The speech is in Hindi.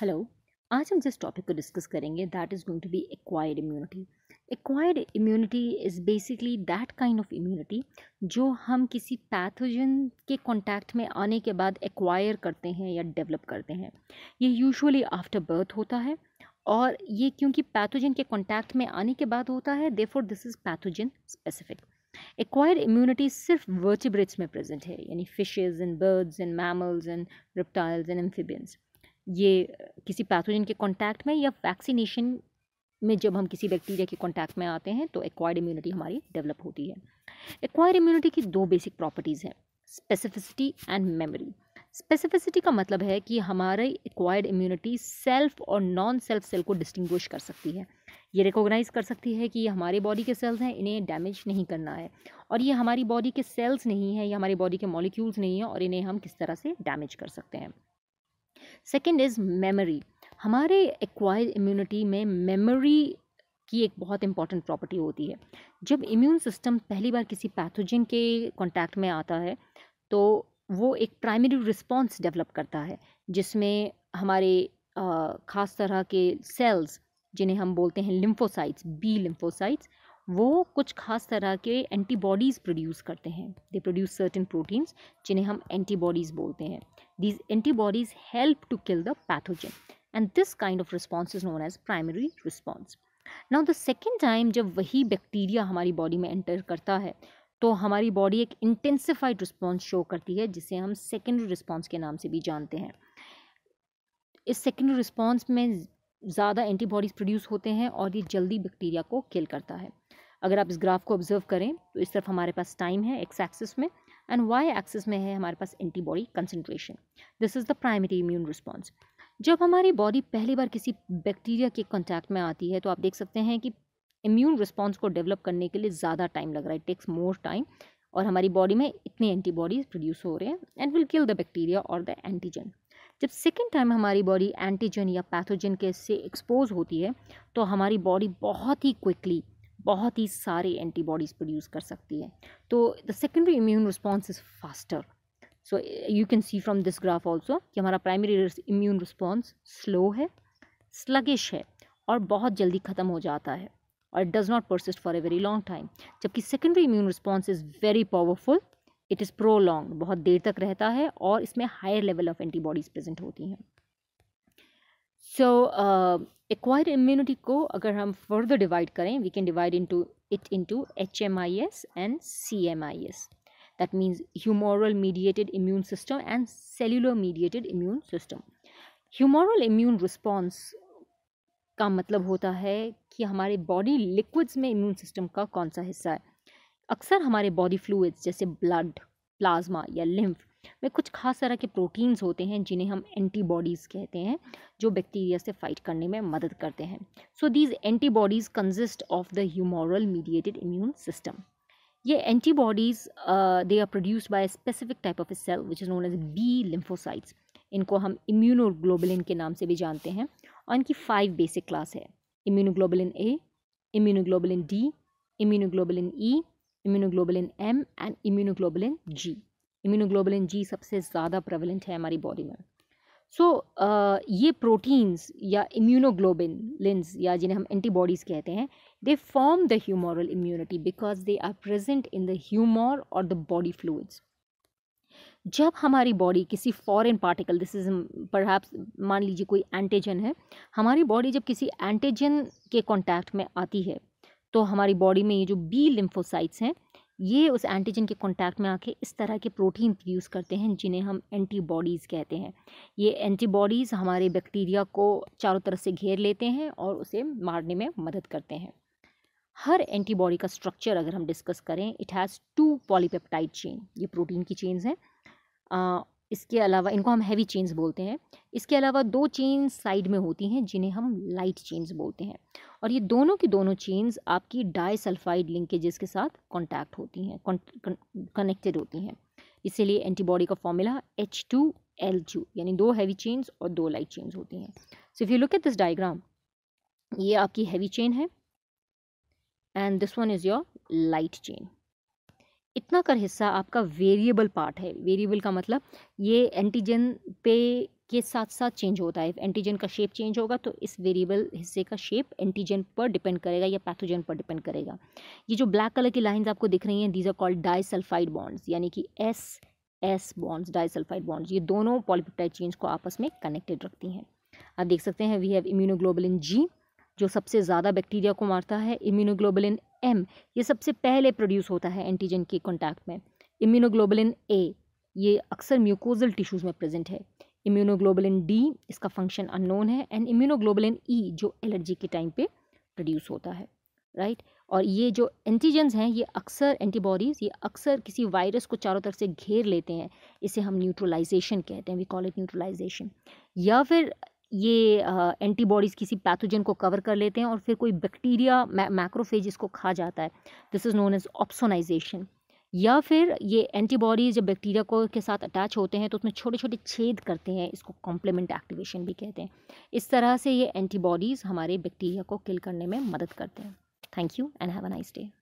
हेलो आज हम जिस टॉपिक को डिस्कस करेंगे that is going to be acquired immunity acquired immunity is basically that kind of immunity जो हम किसी पैथोजन के कॉन्टैक्ट में आने के बाद एक्वायर करते हैं या डेवलप करते हैं ये यूजुअली आफ्टर बर्थ होता है और ये क्योंकि पैथोजन के कॉन्टैक्ट में आने के बाद होता है therefore this is pathogen specific acquired immunity सिर्फ वर्चिब्रिट्स में प्रेजेंट है यानी fishes and birds and mammals and reptiles and amphibians ये किसी पैथोजन के कॉन्टैक्ट में या वैक्सीनेशन में जब हम किसी बैक्टीरिया के कॉन्टैक्ट में आते हैं तो एक्वायर्ड इम्यूनिटी हमारी डेवलप होती है एक्वायर्ड इम्यूनिटी की दो बेसिक प्रॉपर्टीज़ हैं स्पेसिफिसिटी एंड मेमोरी स्पेसिफिसिटी का मतलब है कि हमारे एक्वायर्ड इम्यूनिटी सेल्फ और नॉन सेल्फ सेल को डिस्टिंग्विश कर सकती है ये रिकॉग्नाइज़ कर सकती है कि ये हमारे बॉडी के सेल्स हैं इन्हें डैमेज नहीं करना है और ये हमारी बॉडी के सेल्स नहीं है ये हमारी बॉडी के मॉलिक्यूल्स नहीं हैं और इन्हें हम किस तरह से डैमेज कर सकते हैं सेकेंड इज़ मेमोरी हमारे एक्वायर्ड इम्यूनिटी में मेमोरी की एक बहुत इंपॉर्टेंट प्रॉपर्टी होती है जब इम्यून सिस्टम पहली बार किसी पैथोजन के कॉन्टैक्ट में आता है तो वो एक प्राइमरी रिस्पॉन्स डेवलप करता है जिसमें हमारे ख़ास तरह के सेल्स जिन्हें हम बोलते हैं लिम्फोसाइट्स बी लिम्फोसाइट्स वो कुछ खास तरह के एंटीबॉडीज़ प्रोड्यूस करते हैं दे प्रोड्यूस सर्टेन प्रोटीन्स जिन्हें हम एंटीबॉडीज़ बोलते हैं these antibodies help to kill the pathogen and this kind of response is known as primary response now the second time जब वही बैक्टीरिया हमारी बॉडी में एंटर करता है तो हमारी बॉडी एक इंटेंसिफाइड रिस्पॉन्स शो करती है जिसे हम सेकेंडरी रिस्पॉन्स के नाम से भी जानते हैं इस सेकेंडरी रिस्पॉन्स में ज़्यादा एंटीबॉडीज़ प्रोड्यूस होते हैं और ये जल्दी बैक्टीरिया को किल करता है अगर आप इस ग्राफ को ऑब्जर्व करें तो इस तरफ हमारे पास टाइम है एक्स एक्सिस में एंड वाई एक्सिस में है हमारे पास antibody concentration this is the primary immune response जब हमारी बॉडी पहली बार किसी बैक्टीरिया के कॉन्टैक्ट में आती है तो आप देख सकते हैं कि इम्यून रिस्पॉन्स को डेवलप करने के लिए ज़्यादा टाइम लग रहा है टेक्स मोर टाइम और हमारी बॉडी में इतने एंटीबॉडीज प्रोड्यूस हो रहे हैं and will kill the bacteria और द एंटीजन जब सेकेंड टाइम हमारी बॉडी एंटीजन या पैथोजन के से एक्सपोज होती है तो हमारी बॉडी बहुत ही क्विकली बहुत ही सारे एंटीबॉडीज़ प्रोड्यूस कर सकती है तो the secondary immune response is faster so you can see from this graph also कि हमारा प्राइमरी इम्यून रिस्पॉन्स स्लो है स्लगिश है और बहुत जल्दी ख़त्म हो जाता है और it does not persist for a very long time जबकि secondary immune response is very powerful it is prolong बहुत देर तक रहता है और इसमें higher level of antibodies present होती हैं सो एक्वायर्ड इम्यूनिटी को अगर हम फर्दर डिवाइड करें we can divide into it into H M I S and C M I S that means humoral mediated immune system and cellular mediated immune system humoral immune response का मतलब होता है कि हमारे बॉडी लिक्विड्स में इम्यून सिस्टम का कौन सा हिस्सा है अक्सर हमारे बॉडी फ्लूइड्स जैसे ब्लड प्लाज्मा या लिम्फ में कुछ खास तरह के प्रोटीन्स होते हैं जिन्हें हम एंटीबॉडीज़ कहते हैं जो बैक्टीरिया से फाइट करने में मदद करते हैं so these antibodies consist of the humoral mediated immune system ये antibodies they are produced by specific type of cell which is known as B lymphocytes इनको हम इम्यूनोग्लोबिलिन के नाम से भी जानते हैं और इनकी फाइव बेसिक क्लास है immunoglobulin A immunoglobulin D immunoglobulin E immunoglobulin M and immunoglobulin G immunoglobulin G सबसे ज़्यादा प्रेवलेंट है हमारी बॉडी में सो so, ये प्रोटीन्स या इम्यूनोग्लोबिन लिन्स या जिन्हें हम एंटीबॉडीज़ कहते हैं they form the humoral immunity because they are present in the humour और द बॉडी फ्लूड्स जब हमारी बॉडी किसी foreign particle this is perhaps मान लीजिए कोई एंटीजन है हमारी बॉडी जब किसी एंटीजन के कॉन्टैक्ट में आती है तो हमारी बॉडी में ये जो बी लिम्फोसाइट्स हैं ये उस एंटीजन के कॉन्टैक्ट में आके इस तरह के प्रोटीन प्रोड्यूस करते हैं जिन्हें हम एंटीबॉडीज़ कहते हैं ये एंटीबॉडीज़ हमारे बैक्टीरिया को चारों तरफ से घेर लेते हैं और उसे मारने में मदद करते हैं हर एंटीबॉडी का स्ट्रक्चर अगर हम डिस्कस करें it has two polypeptide chain ये प्रोटीन की चेन्स हैं इसके अलावा इनको हम हैवी चेन्स बोलते हैं इसके अलावा दो चेन्स साइड में होती हैं जिन्हें हम लाइट चेन्स बोलते हैं और ये दोनों की दोनों चेन्स आपकी सल्फाइड लिंकेजेस के साथ कॉन्टैक्ट होती हैं कनेक्टेड होती हैं इसीलिए एंटीबॉडी का formula H two L two यानी दो हैवी चेन्स और दो लाइट चेन्स होती हैं so if you look at this diagram ये आपकी हैवी चेन है and this one is your light chain इतना कर हिस्सा आपका वेरिएबल पार्ट है वेरिएबल का मतलब ये एंटीजन पे के साथ साथ चेंज होता है एंटीजन का शेप चेंज होगा तो इस वेरिएबल हिस्से का शेप एंटीजन पर डिपेंड करेगा या पैथोजन पर डिपेंड करेगा ये जो ब्लैक कलर की लाइंस आपको दिख रही हैं these are called disulphide bonds यानी कि S S bonds disulphide bonds ये दोनों पॉलिपिटाइड चेंज को आपस में कनेक्टेड रखती हैं आप देख सकते हैं वी हैव इम्यूनोग्लोबलिन जी जो सबसे ज़्यादा बैक्टीरिया को मारता है इम्यूनोग्लोबलिन एम ये सबसे पहले प्रोड्यूस होता है एंटीजन के कॉन्टैक्ट में इम्यूनोग्लोबलिन ए ये अक्सर म्यूकोजल टिश्यूज़ में प्रेजेंट है इम्यूनोग्लोबलिन डी इसका फंक्शन अननोन है एंड इम्यूनोग्लोबलिन ई जो एलर्जी के टाइम पे प्रोड्यूस होता है राइट और ये जो एंटीजन्स हैं ये अक्सर एंटीबॉडीज़ ये अक्सर किसी वायरस को चारों तरफ से घेर लेते हैं इसे हम न्यूट्रलाइजेशन कहते हैं वी कॉल इट न्यूट्रलाइजेशन या फिर ये एंटीबॉडीज़ किसी पैथोजन को कवर कर लेते हैं और फिर कोई बैक्टीरिया मैक्रोफेज इसको खा जाता है this is known as opsonization या फिर ये एंटीबॉडीज़ जब बैक्टीरिया को के साथ अटैच होते हैं तो उसमें छोटे छोटे छेद करते हैं इसको कॉम्प्लीमेंट एक्टिवेशन भी कहते हैं इस तरह से ये एंटीबॉडीज़ हमारे बैक्टीरिया को किल करने में मदद करते हैं thank you and have a nice day